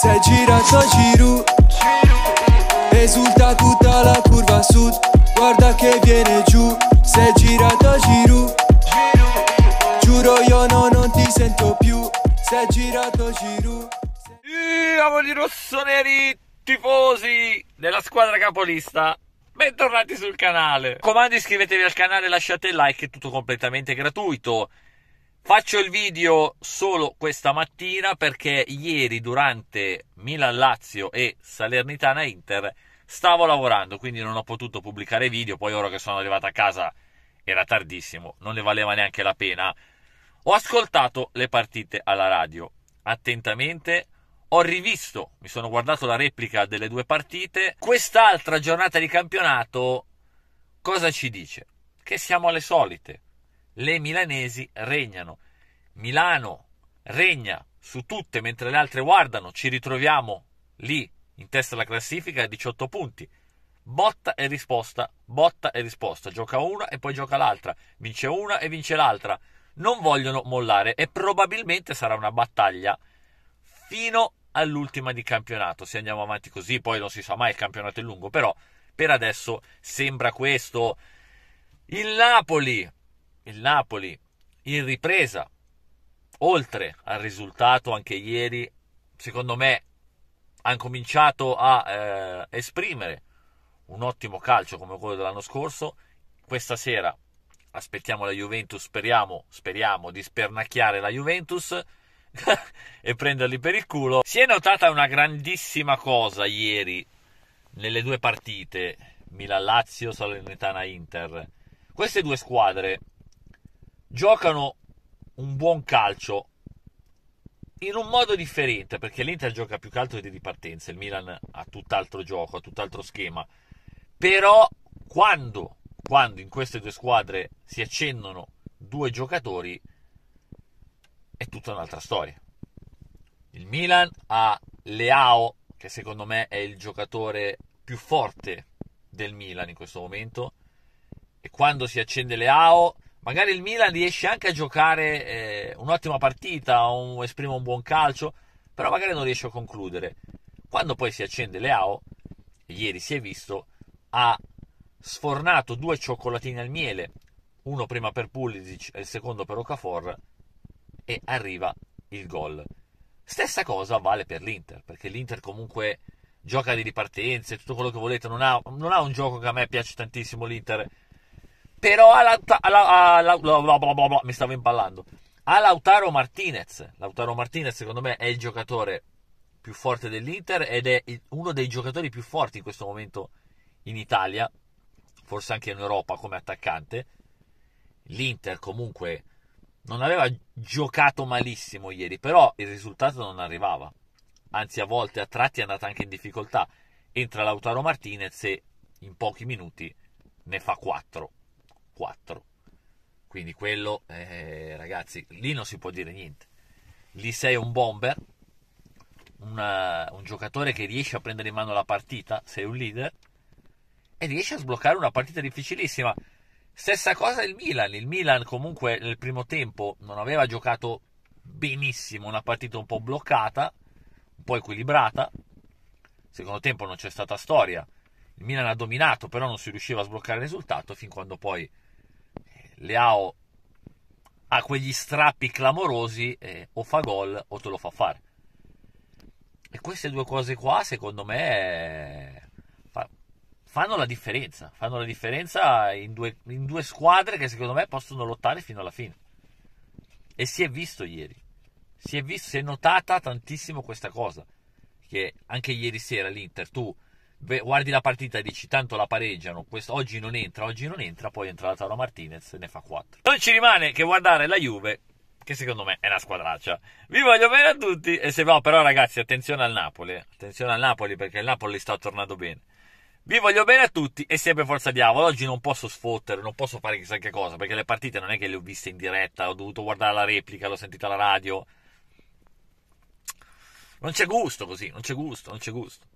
Sei girato a giro Esulta tutta la curva sud Guarda che viene giù Sei girato a giro Giuro io no, non ti sento più Sei girato a giro Sei... Amori rossoneri tifosi della squadra capolista Bentornati sul canale Comando iscrivetevi al canale, lasciate il like, è tutto completamente gratuito Faccio il video solo questa mattina perché ieri durante Milan-Lazio e Salernitana-Inter stavo lavorando, quindi non ho potuto pubblicare video, poi ora che sono arrivato a casa era tardissimo, non ne valeva neanche la pena. Ho ascoltato le partite alla radio attentamente, ho rivisto, mi sono guardato la replica delle due partite. Quest'altra giornata di campionato cosa ci dice? Che siamo alle solite le milanesi regnano. Milano regna su tutte mentre le altre guardano, ci ritroviamo lì in testa alla classifica a 18 punti. Botta e risposta, botta e risposta, gioca una e poi gioca l'altra, vince una e vince l'altra. Non vogliono mollare e probabilmente sarà una battaglia fino all'ultima di campionato. Se andiamo avanti così, poi non si sa mai, il campionato è lungo, però per adesso sembra questo. Il Napoli il Napoli in ripresa, oltre al risultato anche ieri, secondo me hanno cominciato a eh, esprimere un ottimo calcio come quello dell'anno scorso. Questa sera aspettiamo la Juventus, speriamo, speriamo di spernacchiare la Juventus e prenderli per il culo. Si è notata una grandissima cosa ieri nelle due partite Milan-Lazio, Salernitana-Inter. Queste due squadre giocano un buon calcio in un modo differente, perché l'Inter gioca più che di ripartenza, il Milan ha tutt'altro gioco, ha tutt'altro schema, però quando, quando in queste due squadre si accendono due giocatori è tutta un'altra storia. Il Milan ha Leao, che secondo me è il giocatore più forte del Milan in questo momento, e quando si accende Leao magari il Milan riesce anche a giocare eh, un'ottima partita, un, esprime un buon calcio, però magari non riesce a concludere. Quando poi si accende Leao, ieri si è visto, ha sfornato due cioccolatini al miele, uno prima per Pulisic e il secondo per Ocafor, e arriva il gol. Stessa cosa vale per l'Inter, perché l'Inter comunque gioca di ripartenze, tutto quello che volete, non ha, non ha un gioco che a me piace tantissimo l'Inter, però a, mi stavo impallando. A Lautaro Martinez. Lautaro Martinez secondo me è il giocatore più forte dell'Inter ed è uno dei giocatori più forti in questo momento in Italia, forse anche in Europa come attaccante. L'Inter comunque non aveva giocato malissimo ieri, però il risultato non arrivava. Anzi, a volte a tratti è andata anche in difficoltà. Entra Lautaro Martinez e in pochi minuti ne fa 4. 4. Quindi quello, eh, ragazzi, lì non si può dire niente. Lì sei un bomber, una, un giocatore che riesce a prendere in mano la partita, sei un leader, e riesce a sbloccare una partita difficilissima. Stessa cosa il Milan, il Milan comunque nel primo tempo non aveva giocato benissimo, una partita un po' bloccata, un po' equilibrata, secondo tempo non c'è stata storia, il Milan ha dominato però non si riusciva a sbloccare il risultato fin quando poi Leao ha quegli strappi clamorosi eh, o fa gol o te lo fa fare. E queste due cose qua, secondo me, fa, fanno la differenza. Fanno la differenza in due, in due squadre che secondo me possono lottare fino alla fine. E si è visto ieri. Si è, visto, si è notata tantissimo questa cosa. Che anche ieri sera l'Inter, tu guardi la partita e dici tanto la pareggiano, questo, oggi non entra, oggi non entra, poi entra la Lautaro Martinez e ne fa 4. Non ci rimane che guardare la Juve, che secondo me è una squadraccia. Vi voglio bene a tutti e se no però ragazzi attenzione al Napoli, eh. attenzione al Napoli perché il Napoli sta tornando bene. Vi voglio bene a tutti e sempre forza diavolo. Oggi non posso sfottere, non posso fare chissà che cosa, perché le partite non è che le ho viste in diretta, ho dovuto guardare la replica, l'ho sentita alla radio. Non c'è gusto così, non c'è gusto, non c'è gusto.